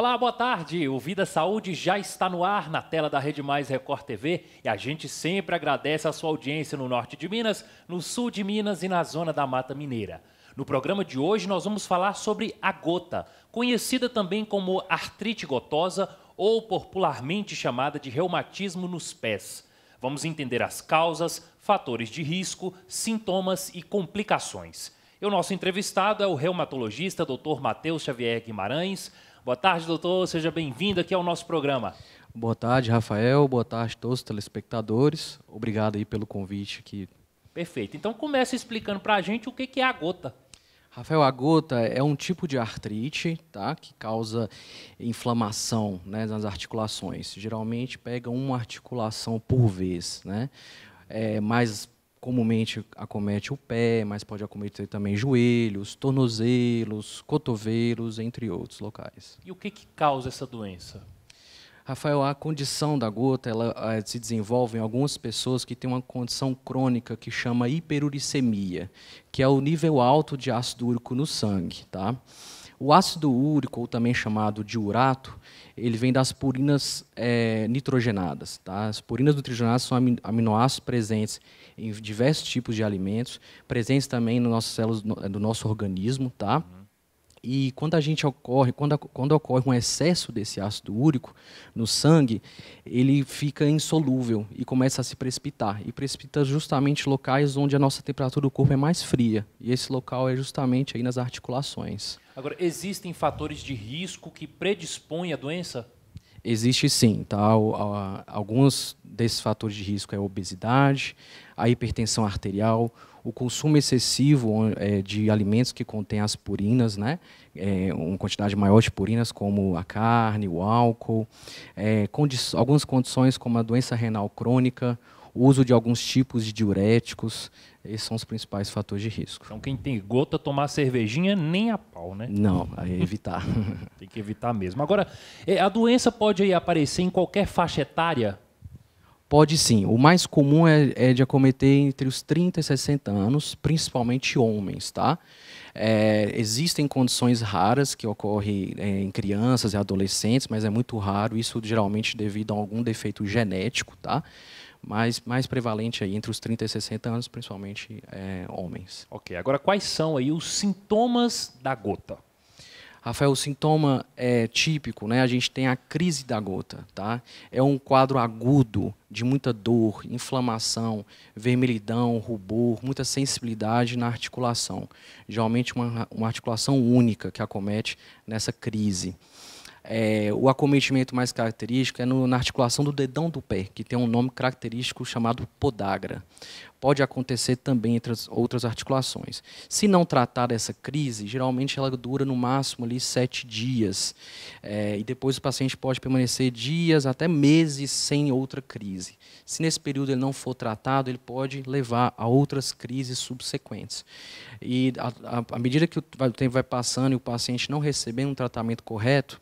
Olá, boa tarde. O Vida Saúde já está no ar na tela da Rede Mais Record TV e a gente sempre agradece a sua audiência no norte de Minas, no sul de Minas e na zona da Mata Mineira. No programa de hoje nós vamos falar sobre a gota, conhecida também como artrite gotosa ou popularmente chamada de reumatismo nos pés. Vamos entender as causas, fatores de risco, sintomas e complicações. E o nosso entrevistado é o reumatologista Dr. Matheus Xavier Guimarães, Boa tarde, doutor. Seja bem-vindo aqui ao nosso programa. Boa tarde, Rafael. Boa tarde a todos os telespectadores. Obrigado aí pelo convite aqui. Perfeito. Então começa explicando para a gente o que é a gota. Rafael, a gota é um tipo de artrite, tá? Que causa inflamação né, nas articulações. Geralmente pega uma articulação por vez, né? É, mas comumente acomete o pé, mas pode acometer também joelhos, tornozelos, cotovelos, entre outros locais. E o que, que causa essa doença? Rafael, a condição da gota ela, ela, eh, se desenvolve em algumas pessoas que têm uma condição crônica que chama hiperuricemia, que é o nível alto de ácido úrico no sangue. Tá? O ácido úrico, ou também chamado de urato, ele vem das purinas é, nitrogenadas. Tá? As purinas nitrogenadas são aminoácidos presentes em diversos tipos de alimentos, presentes também nas no células eh, do nosso organismo, tá? Uhum. E quando a gente ocorre, quando, quando ocorre um excesso desse ácido úrico no sangue, ele fica insolúvel e começa a se precipitar. E precipita justamente locais onde a nossa temperatura do corpo é mais fria. E esse local é justamente aí nas articulações. Agora, existem fatores de risco que predispõem a doença? Existe sim, tá? Alguns desses fatores de risco é a obesidade, a hipertensão arterial, o consumo excessivo é, de alimentos que contêm as purinas, né? É, uma quantidade maior de purinas, como a carne, o álcool, é, condi algumas condições como a doença renal crônica, o uso de alguns tipos de diuréticos, esses são os principais fatores de risco. Então, quem tem gota, tomar cervejinha nem a pau, né? Não, aí é evitar. tem que evitar mesmo. Agora, é, a doença pode aí, aparecer em qualquer faixa etária? Pode sim. O mais comum é, é, de acometer entre os 30 e 60 anos, principalmente homens, tá? É, existem condições raras que ocorrem é, em crianças e adolescentes, mas é muito raro. Isso geralmente devido a algum defeito genético, tá? Mas mais prevalente aí entre os 30 e 60 anos, principalmente é, homens. Ok. Agora, quais são aí os sintomas da gota? Rafael, o sintoma é típico, né? A gente tem a crise da gota, tá? É um quadro agudo de muita dor, inflamação, vermelhidão, rubor, muita sensibilidade na articulação. Geralmente uma, uma articulação única que acomete nessa crise. É, o acometimento mais característico é no, na articulação do dedão do pé, que tem um nome característico chamado podagra pode acontecer também entre as outras articulações. Se não tratar essa crise, geralmente ela dura no máximo ali sete dias. É, e depois o paciente pode permanecer dias, até meses, sem outra crise. Se nesse período ele não for tratado, ele pode levar a outras crises subsequentes. E à medida que o tempo vai passando e o paciente não recebendo um tratamento correto,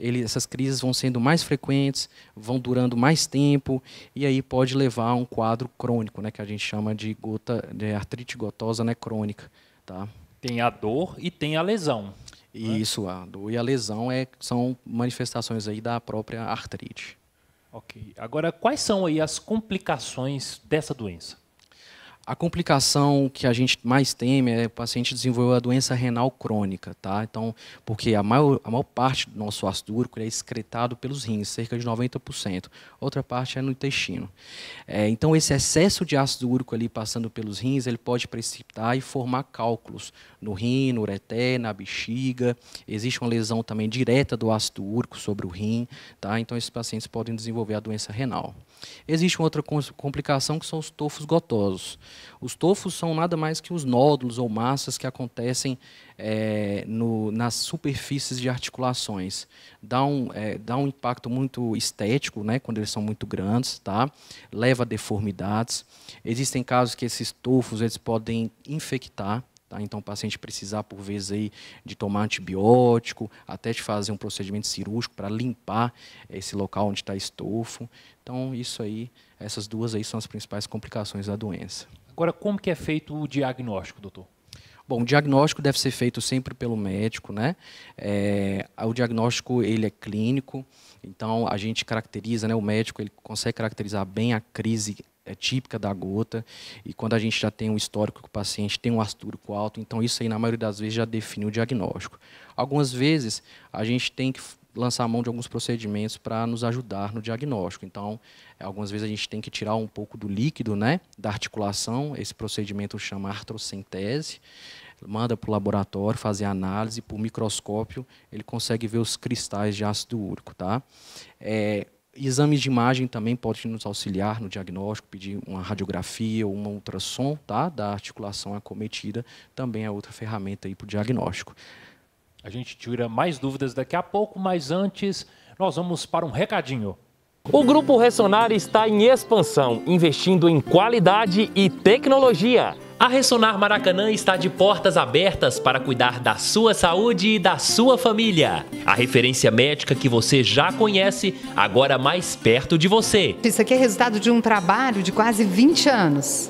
ele, essas crises vão sendo mais frequentes, vão durando mais tempo, e aí pode levar a um quadro crônico, né, que a gente chama de, gota, de artrite gotosa né, crônica. Tá? Tem a dor e tem a lesão. Né? Isso, a dor e a lesão é, são manifestações aí da própria artrite. Ok. Agora, quais são aí as complicações dessa doença? A complicação que a gente mais teme é o paciente desenvolver a doença renal crônica, tá? Então, porque a maior, a maior parte do nosso ácido úrico é excretado pelos rins, cerca de 90%. Outra parte é no intestino. É, então, esse excesso de ácido úrico ali passando pelos rins, ele pode precipitar e formar cálculos no rim, no ureté, na bexiga. Existe uma lesão também direta do ácido úrico sobre o rim, tá? Então, esses pacientes podem desenvolver a doença renal. Existe uma outra complicação que são os tofos gotosos. Os tofos são nada mais que os nódulos ou massas que acontecem é, no, nas superfícies de articulações. Dá um, é, dá um impacto muito estético, né, quando eles são muito grandes, tá? leva a deformidades. Existem casos que esses tofos eles podem infectar Tá? Então, o paciente precisar, por vezes, aí, de tomar antibiótico, até de fazer um procedimento cirúrgico para limpar esse local onde está estofo. Então, isso aí, essas duas aí são as principais complicações da doença. Agora, como que é feito o diagnóstico, doutor? Bom, o diagnóstico deve ser feito sempre pelo médico, né? É, o diagnóstico ele é clínico, então a gente caracteriza, né? O médico ele consegue caracterizar bem a crise é típica da gota, e quando a gente já tem um histórico que o paciente tem um astúrico alto, então isso aí, na maioria das vezes, já define o diagnóstico. Algumas vezes, a gente tem que lançar mão de alguns procedimentos para nos ajudar no diagnóstico. Então, é, algumas vezes a gente tem que tirar um pouco do líquido né, da articulação, esse procedimento chama artrocentese, manda para o laboratório fazer análise, por microscópio ele consegue ver os cristais de ácido úrico. Tá? É, Exames de imagem também podem nos auxiliar no diagnóstico, pedir uma radiografia ou um ultrassom tá? da articulação acometida, também é outra ferramenta para o diagnóstico. A gente tira mais dúvidas daqui a pouco, mas antes nós vamos para um recadinho. O Grupo Ressonara está em expansão, investindo em qualidade e tecnologia. A Ressonar Maracanã está de portas abertas para cuidar da sua saúde e da sua família. A referência médica que você já conhece, agora mais perto de você. Isso aqui é resultado de um trabalho de quase 20 anos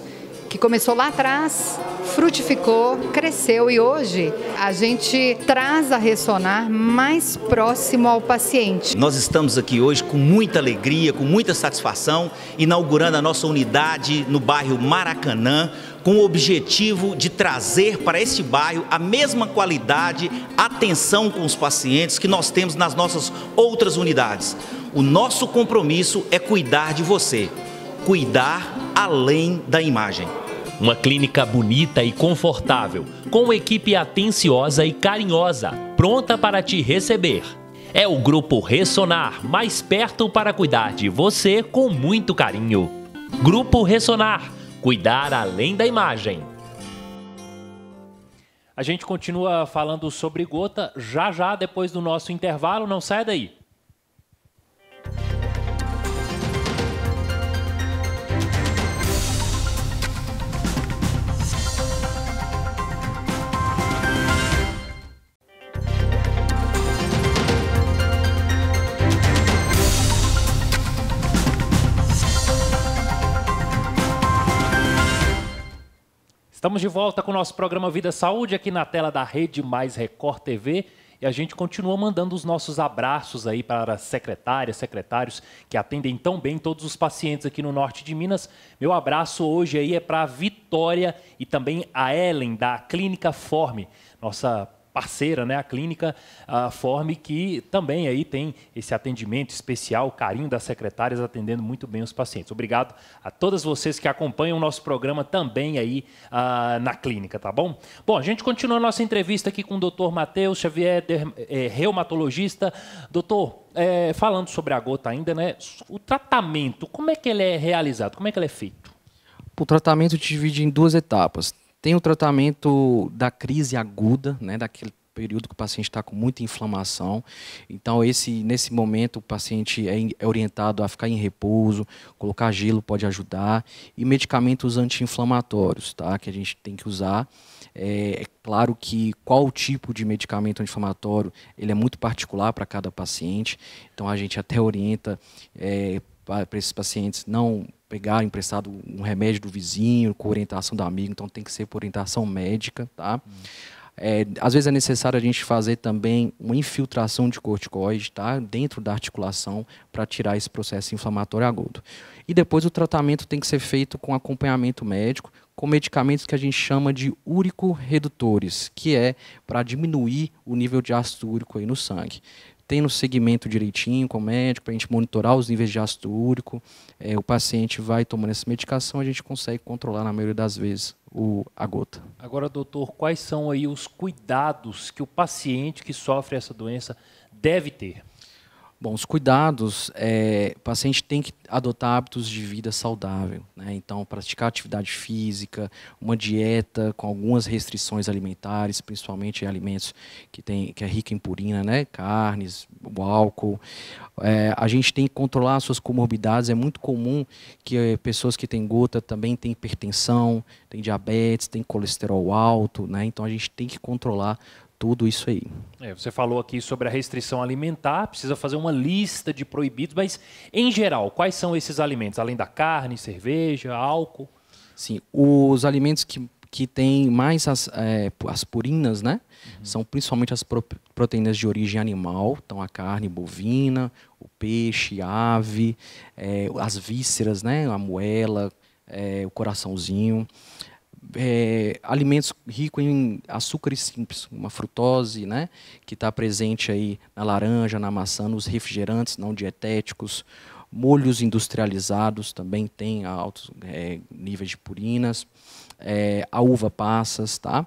que começou lá atrás, frutificou, cresceu e hoje a gente traz a ressonar mais próximo ao paciente. Nós estamos aqui hoje com muita alegria, com muita satisfação, inaugurando a nossa unidade no bairro Maracanã, com o objetivo de trazer para este bairro a mesma qualidade, atenção com os pacientes que nós temos nas nossas outras unidades. O nosso compromisso é cuidar de você, cuidar além da imagem. Uma clínica bonita e confortável, com equipe atenciosa e carinhosa, pronta para te receber. É o Grupo Ressonar, mais perto para cuidar de você com muito carinho. Grupo Ressonar, cuidar além da imagem. A gente continua falando sobre gota já já depois do nosso intervalo, não sai daí. Estamos de volta com o nosso programa Vida Saúde aqui na tela da Rede Mais Record TV. E a gente continua mandando os nossos abraços aí para secretárias, secretários que atendem tão bem todos os pacientes aqui no norte de Minas. Meu abraço hoje aí é para a Vitória e também a Ellen da Clínica Forme, nossa parceira, né, a clínica a Forme, que também aí tem esse atendimento especial, o carinho das secretárias atendendo muito bem os pacientes. Obrigado a todas vocês que acompanham o nosso programa também aí ah, na clínica, tá bom? Bom, a gente continua a nossa entrevista aqui com o doutor Matheus Xavier, é, reumatologista. Doutor, é, falando sobre a gota ainda, né, o tratamento, como é que ele é realizado, como é que ele é feito? O tratamento divide em duas etapas. Tem o tratamento da crise aguda, né, daquele período que o paciente está com muita inflamação. Então, esse, nesse momento, o paciente é, é orientado a ficar em repouso, colocar gelo pode ajudar, e medicamentos anti-inflamatórios, tá? que a gente tem que usar. É, é, claro que qual tipo de medicamento anti-inflamatório, ele é muito particular para cada paciente, então a gente até orienta é, para esses pacientes não pegar emprestado um remédio do vizinho, com orientação do amigo, então tem que ser por orientação médica, tá? Hum. É, às vezes é necessário a gente fazer também uma infiltração de corticoide tá? dentro da articulação para tirar esse processo inflamatório agudo. E depois o tratamento tem que ser feito com acompanhamento médico, com medicamentos que a gente chama de úrico redutores, que é para diminuir o nível de ácido úrico aí no sangue no segmento direitinho com o médico, para a gente monitorar os níveis de ácido úrico, é, o paciente vai tomando essa medicação, a gente consegue controlar na maioria das vezes o, a gota. Agora, doutor, quais são aí os cuidados que o paciente que sofre essa doença deve ter? Bom, os cuidados, é, o paciente tem que adotar hábitos de vida saudável, né? então praticar atividade física, uma dieta com algumas restrições alimentares, principalmente alimentos que tem que é rica em purina, né? carnes, o álcool. É, a gente tem que controlar suas comorbidades. É muito comum que é, pessoas que têm gota também têm hipertensão, têm diabetes, têm colesterol alto, né? então a gente tem que controlar tudo isso aí. É, você falou aqui sobre a restrição alimentar, precisa fazer uma lista de proibidos, mas em geral, quais são esses alimentos? Além da carne, cerveja, álcool? Sim, os alimentos que, que têm mais as, é, as purinas, né? Uhum. São principalmente as pro, proteínas de origem animal, então a carne bovina, o peixe, ave, é, as vísceras, né? A moela, é, o coraçãozinho é, alimentos ricos em açúcares simples, uma frutose, né, que está presente aí na laranja, na maçã, nos refrigerantes não dietéticos, molhos industrializados também tem altos é, níveis de purinas, é, a uva passas, tá?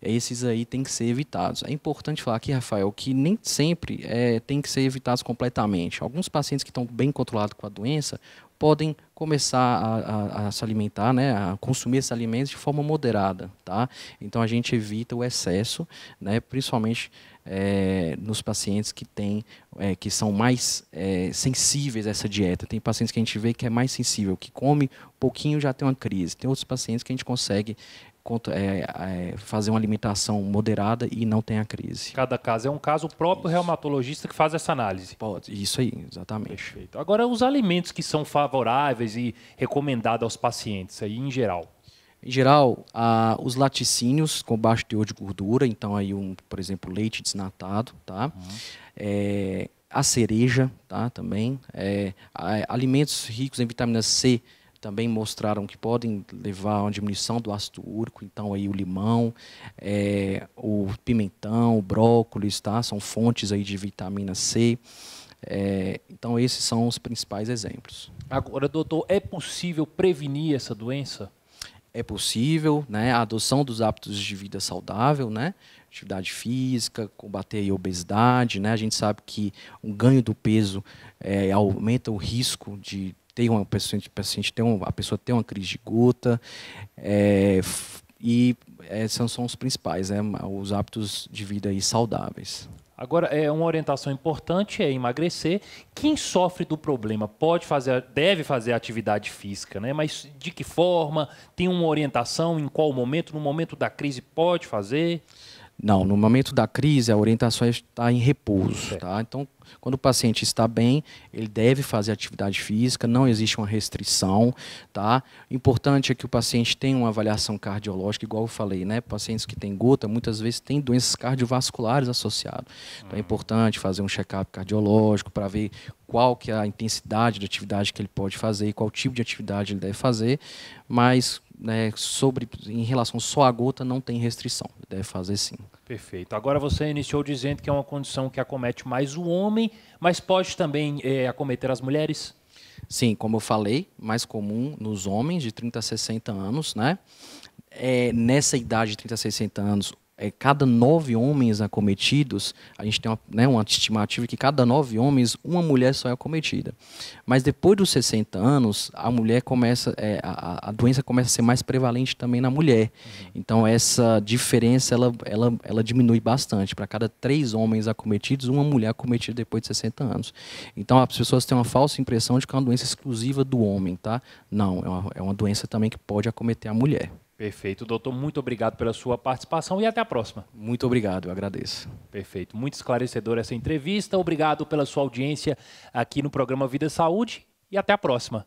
Esses aí têm que ser evitados. É importante falar aqui, Rafael, que nem sempre é, tem que ser evitados completamente. Alguns pacientes que estão bem controlados com a doença podem começar a, a, a, se alimentar, né, a consumir esses alimentos de forma moderada, tá? Então a gente evita o excesso, né, principalmente é, nos pacientes que têm, é, que são mais é, sensíveis a essa dieta. Tem pacientes que a gente vê que é mais sensível, que come pouquinho já tem uma crise. Tem outros pacientes que a gente consegue é, é, fazer uma alimentação moderada e não tem a crise. Cada caso é um caso, o próprio isso. reumatologista que faz essa análise. Pode, isso aí, exatamente. Perfeito. Agora, os alimentos que são favoráveis e recomendados aos pacientes aí em geral. Em geral, os laticínios com baixo teor de gordura, então aí um, por exemplo, leite desnatado, tá? Uhum. É, a cereja, tá? Também. É, alimentos ricos em vitamina C, também mostraram que podem levar a uma diminuição do ácido úrico, então aí o limão, é, o pimentão, o brócolis, tá? são fontes aí de vitamina C. É, então esses são os principais exemplos. Agora, doutor, é possível prevenir essa doença? É possível, né? A adoção dos hábitos de vida saudável, né? Atividade física, combater a obesidade, né? A gente sabe que um ganho do peso é, aumenta o risco de tem uma paciente, paciente tem um, a pessoa tem uma crise de gota é, e esses é, são, são os principais, né, os hábitos de vida aí saudáveis. Agora, é uma orientação importante é emagrecer. Quem sofre do problema pode fazer, deve fazer atividade física, né? Mas de que forma? Tem uma orientação em qual momento? No momento da crise pode fazer? Não, no momento da crise a orientação é está em repouso, é. tá? Então, quando o paciente está bem, ele deve fazer atividade física, não existe uma restrição, tá? Importante é que o paciente tenha uma avaliação cardiológica, igual eu falei, né? Pacientes que têm gota, muitas vezes têm doenças cardiovasculares associadas. Então é uhum. importante fazer um check-up cardiológico para ver qual que é a intensidade da atividade que ele pode fazer e qual tipo de atividade ele deve fazer, mas né, sobre em relação só à gota não tem restrição. Deve fazer sim. Perfeito. Agora você iniciou dizendo que é uma condição que acomete mais o homem, mas pode também é, acometer as mulheres? Sim, como eu falei, mais comum nos homens de 30 a 60 anos, né? É, nessa idade de 30 a 60 anos, é, cada nove homens acometidos, a gente tem uma, né, uma estimativa que cada nove homens, uma mulher só é acometida. Mas depois dos 60 anos, a mulher começa, é, a, a, doença começa a ser mais prevalente também na mulher. Uhum. Então essa diferença ela, ela, ela diminui bastante. Para cada três homens acometidos, uma mulher acometida depois de 60 anos. Então as pessoas têm uma falsa impressão de que é uma doença exclusiva do homem, tá? Não, é uma, é uma doença também que pode acometer a mulher. Perfeito, doutor. Muito obrigado pela sua participação e até a próxima. Muito obrigado, eu agradeço. Perfeito, muito esclarecedora essa entrevista. Obrigado pela sua audiência aqui no programa Vida e Saúde e até a próxima.